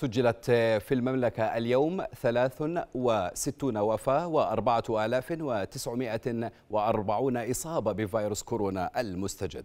سجلت في المملكة اليوم 63 وفاة و4940 إصابة بفيروس كورونا المستجد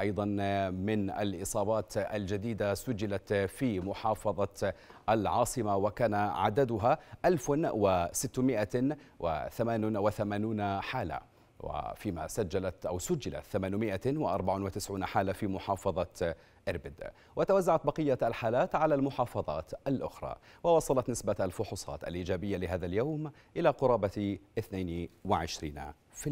أيضا من الإصابات الجديدة سجلت في محافظة العاصمة وكان عددها 1688 حالة وفيما سجلت أو سجلت 894 حالة في محافظة إربد وتوزعت بقية الحالات على المحافظات الأخرى ووصلت نسبة الفحوصات الإيجابية لهذا اليوم إلى قرابة 22%